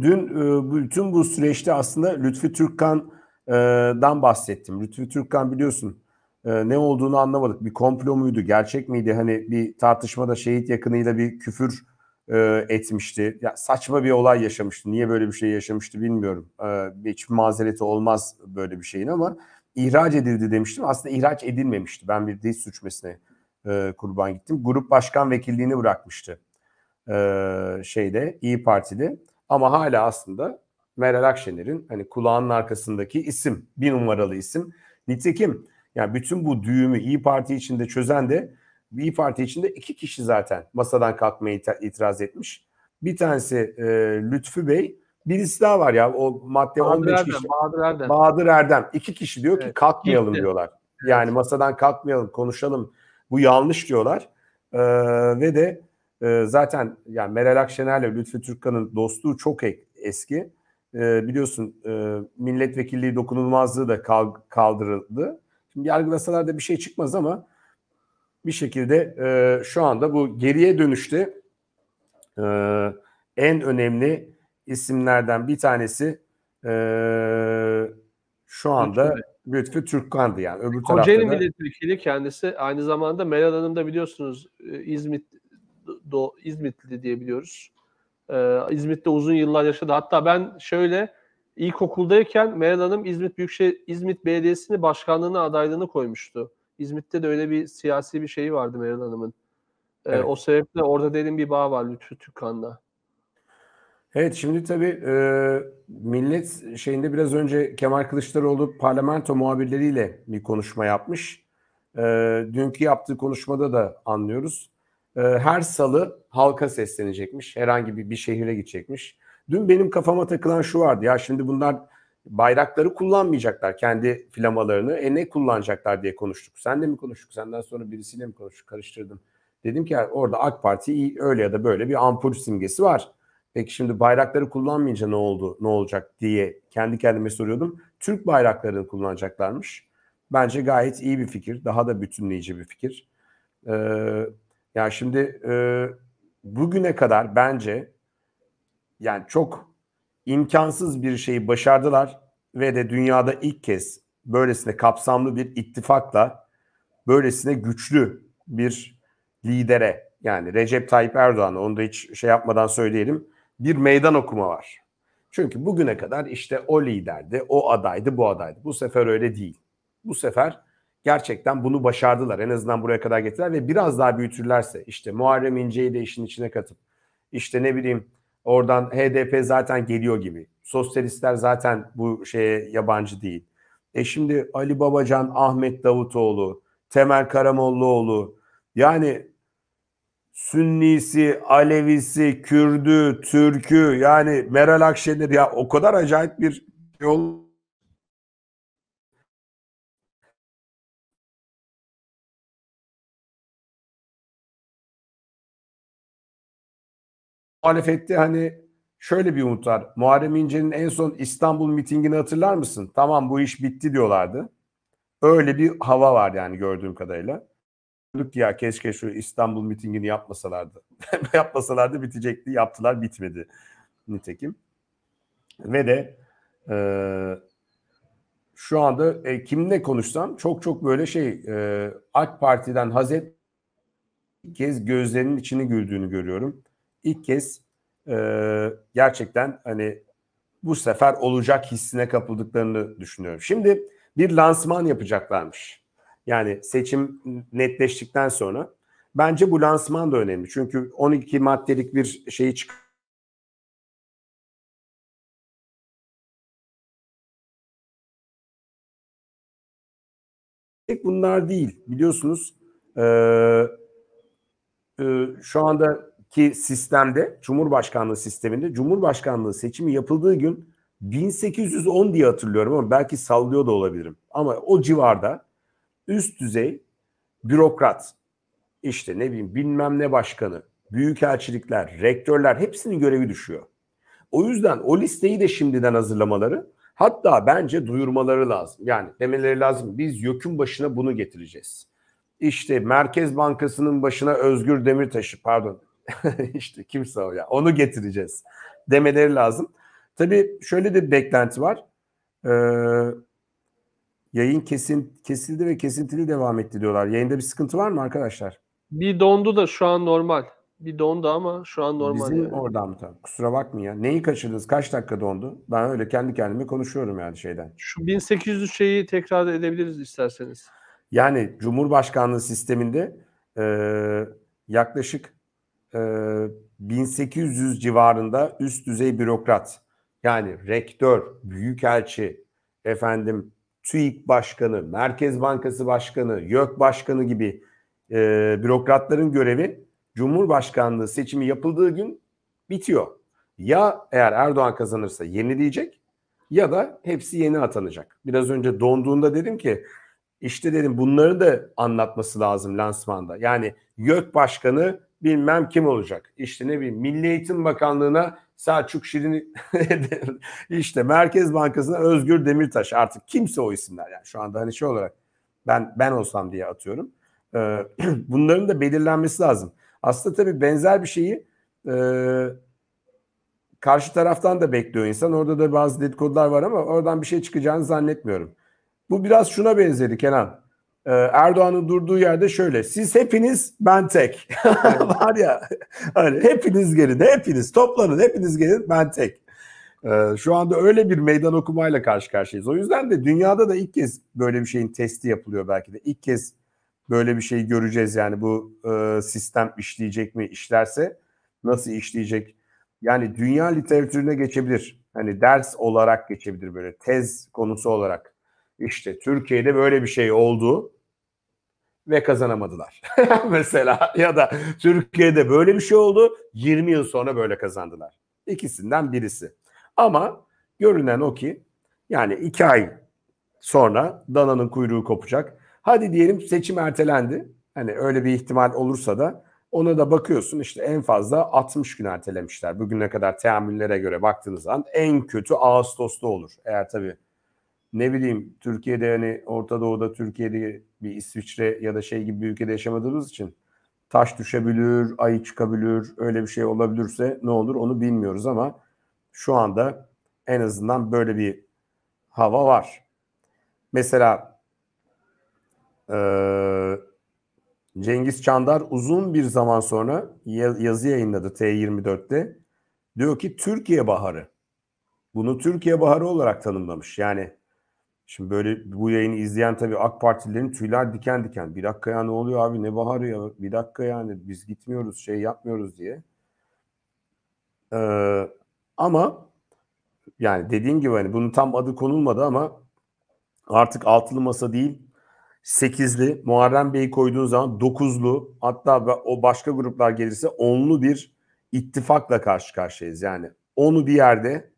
Dün e, bütün bu süreçte aslında Lütfi Türkkan'dan e, bahsettim. Lütfi Türkkan biliyorsun e, ne olduğunu anlamadık. Bir komplo muydu, gerçek miydi? Hani bir tartışmada şehit yakınıyla bir küfür etmişti. Ya saçma bir olay yaşamıştı. Niye böyle bir şey yaşamıştı bilmiyorum. Hiç mazereti olmaz böyle bir şeyin ama ihraç edildi demiştim. Aslında ihraç edilmemişti. Ben bir dil suçmesine kurban gittim. Grup başkan vekilliğini bırakmıştı şeyde İyi Parti'de. Ama hala aslında Meral Akşener'in hani kulağının arkasındaki isim, bir numaralı isim. Nitekim yani bütün bu düğümü İyi Parti içinde çözen de İyi Parti içinde iki kişi zaten masadan kalkmaya itiraz etmiş. Bir tanesi e, Lütfü Bey, birisi daha var ya o madde Bahadır 15 Erdem, kişi. Bahadır Erdem. Bahadır Erdem. İki kişi diyor ki kalkmayalım gitti. diyorlar. Yani evet. masadan kalkmayalım, konuşalım. Bu yanlış diyorlar. Ee, ve de ee, zaten yani Meral Akşener'le Lütfü Türkkan'ın dostluğu çok eski. E, biliyorsun e, milletvekilliği dokunulmazlığı da kaldırıldı. Şimdi yargılasalar da bir şey çıkmaz ama bir şekilde e, şu anda bu geriye dönüşte e, en önemli isimlerden bir tanesi e, şu anda Lütfü Türkkan'dı yani. Öbür Kocaeli tarafta da... milletvekili kendisi aynı zamanda Meral Hanım da biliyorsunuz e, İzmit Do İzmitli diye biliyoruz. Ee, İzmit'te uzun yıllar yaşadı. Hatta ben şöyle ilkokuldayken Meral Hanım İzmit Büyükşehir İzmit Belediyesi'ni başkanlığına adaylığını koymuştu. İzmit'te de öyle bir siyasi bir şeyi vardı Meral Hanım'ın. Ee, evet. O sebeple orada derin bir bağ var Lütfü Tükkan'la. Evet şimdi tabii e, millet şeyinde biraz önce Kemal Kılıçdaroğlu parlamento muhabirleriyle bir konuşma yapmış. E, dünkü yaptığı konuşmada da anlıyoruz e, her salı halka seslenecekmiş. Herhangi bir, bir şehire gidecekmiş. Dün benim kafama takılan şu vardı. Ya şimdi bunlar bayrakları kullanmayacaklar kendi flamalarını. E ne kullanacaklar diye konuştuk. Sen de mi konuştuk? Senden sonra birisiyle mi konuştuk? Karıştırdım. Dedim ki orada AK Parti öyle ya da böyle bir ampul simgesi var. Peki şimdi bayrakları kullanmayınca ne oldu, ne olacak diye kendi kendime soruyordum. Türk bayraklarını kullanacaklarmış. Bence gayet iyi bir fikir. Daha da bütünleyici bir fikir. Ee, yani şimdi e, bugüne kadar bence yani çok imkansız bir şeyi başardılar ve de dünyada ilk kez böylesine kapsamlı bir ittifakla böylesine güçlü bir lidere yani Recep Tayyip Erdoğan'a onu da hiç şey yapmadan söyleyelim bir meydan okuma var. Çünkü bugüne kadar işte o liderdi, o adaydı, bu adaydı. Bu sefer öyle değil. Bu sefer gerçekten bunu başardılar. En azından buraya kadar getirdiler ve biraz daha büyütürlerse işte Muharrem İnce'yi de işin içine katıp işte ne bileyim oradan HDP zaten geliyor gibi. Sosyalistler zaten bu şeye yabancı değil. E şimdi Ali Babacan, Ahmet Davutoğlu, Temel Karamollaoğlu yani Sünnisi, Alevisi, Kürdü, Türkü yani Meral Akşener ya o kadar acayip bir yol şey muhalefette hani şöyle bir umut var. Muharrem İnce'nin en son İstanbul mitingini hatırlar mısın? Tamam bu iş bitti diyorlardı. Öyle bir hava var yani gördüğüm kadarıyla. Diyorduk ya keşke şu İstanbul mitingini yapmasalardı. yapmasalardı bitecekti. Yaptılar bitmedi nitekim. Ve de e, şu anda e, kimle konuşsam çok çok böyle şey e, AK Parti'den hazet kez gözlerinin içini güldüğünü görüyorum ilk kez e, gerçekten hani bu sefer olacak hissine kapıldıklarını düşünüyorum. Şimdi bir lansman yapacaklarmış. Yani seçim netleştikten sonra. Bence bu lansman da önemli. Çünkü 12 maddelik bir şeyi çıkıyor. Bunlar değil. Biliyorsunuz ee, e, şu anda ki sistemde Cumhurbaşkanlığı sisteminde Cumhurbaşkanlığı seçimi yapıldığı gün 1810 diye hatırlıyorum ama belki sallıyor da olabilirim. Ama o civarda üst düzey bürokrat işte ne bileyim bilmem ne başkanı, büyükelçilikler, rektörler hepsinin görevi düşüyor. O yüzden o listeyi de şimdiden hazırlamaları hatta bence duyurmaları lazım. Yani demeleri lazım biz yökün başına bunu getireceğiz. İşte Merkez Bankası'nın başına Özgür Demirtaş'ı pardon İşte kimse o ya. Onu getireceğiz demeleri lazım. Tabii şöyle de bir beklenti var. Ee, yayın kesin kesildi ve kesintili devam etti diyorlar. Yayında bir sıkıntı var mı arkadaşlar? Bir dondu da şu an normal. Bir dondu ama şu an normal. Bizim yani. oradan mı tabii? Kusura bakmayın ya. Neyi kaçırdınız? Kaç dakika dondu? Ben öyle kendi kendime konuşuyorum yani şeyden. Şu 1800 şeyi tekrar edebiliriz isterseniz. Yani Cumhurbaşkanlığı sisteminde e, yaklaşık 1800 civarında üst düzey bürokrat yani rektör, büyükelçi, efendim TÜİK Başkanı, Merkez Bankası Başkanı, YÖK Başkanı gibi e, bürokratların görevi Cumhurbaşkanlığı seçimi yapıldığı gün bitiyor. Ya eğer Erdoğan kazanırsa yeni diyecek, ya da hepsi yeni atanacak. Biraz önce donduğunda dedim ki işte dedim bunları da anlatması lazım lansmanda. Yani YÖK Başkanı bilmem kim olacak. İşte ne bileyim Milli Eğitim Bakanlığı'na Selçuk Şirin işte Merkez Bankası'na Özgür Demirtaş artık kimse o isimler yani şu anda hani şey olarak ben ben olsam diye atıyorum. Ee, bunların da belirlenmesi lazım. Aslında tabii benzer bir şeyi e, karşı taraftan da bekliyor insan. Orada da bazı dedikodular var ama oradan bir şey çıkacağını zannetmiyorum. Bu biraz şuna benzedi Kenan. Ee, Erdoğan'ın durduğu yerde şöyle. Siz hepiniz ben tek. Var ya hani hepiniz gelin, hepiniz toplanın, hepiniz gelin ben tek. Ee, şu anda öyle bir meydan okumayla karşı karşıyayız. O yüzden de dünyada da ilk kez böyle bir şeyin testi yapılıyor belki de. İlk kez böyle bir şey göreceğiz yani bu e, sistem işleyecek mi? işlerse nasıl işleyecek? Yani dünya literatürüne geçebilir. Hani ders olarak geçebilir böyle tez konusu olarak. İşte Türkiye'de böyle bir şey oldu ve kazanamadılar. Mesela ya da Türkiye'de böyle bir şey oldu 20 yıl sonra böyle kazandılar. İkisinden birisi. Ama görünen o ki yani 2 ay sonra dananın kuyruğu kopacak. Hadi diyelim seçim ertelendi. Hani öyle bir ihtimal olursa da ona da bakıyorsun işte en fazla 60 gün ertelemişler. Bugüne kadar teamüllere göre baktığınız zaman en kötü Ağustos'ta olur. Eğer tabii ne bileyim Türkiye'de hani Orta Doğu'da Türkiye'de bir İsviçre ya da şey gibi bir ülkede yaşamadığımız için taş düşebilir, ayı çıkabilir, öyle bir şey olabilirse ne olur onu bilmiyoruz ama şu anda en azından böyle bir hava var. Mesela Cengiz Çandar uzun bir zaman sonra yazı yayınladı T24'te. Diyor ki Türkiye Baharı. Bunu Türkiye Baharı olarak tanımlamış. Yani Şimdi böyle bu yayını izleyen tabii AK Partililerin tüyler diken diken. Bir dakika ya ne oluyor abi ne baharı ya bir dakika yani biz gitmiyoruz şey yapmıyoruz diye. Ee, ama yani dediğin gibi hani bunun tam adı konulmadı ama artık altılı masa değil sekizli Muharrem Bey'i koyduğun zaman dokuzlu hatta o başka gruplar gelirse onlu bir ittifakla karşı karşıyayız. Yani onu bir yerde